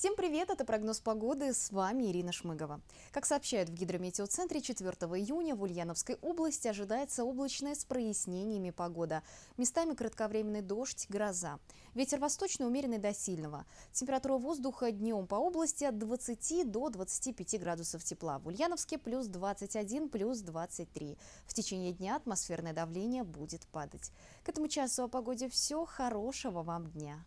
Всем привет, это прогноз погоды, с вами Ирина Шмыгова. Как сообщают в гидрометеоцентре, 4 июня в Ульяновской области ожидается облачная с прояснениями погода. Местами кратковременный дождь, гроза. Ветер восточный умеренный до сильного. Температура воздуха днем по области от 20 до 25 градусов тепла. В Ульяновске плюс 21, плюс 23. В течение дня атмосферное давление будет падать. К этому часу о погоде все. Хорошего вам дня!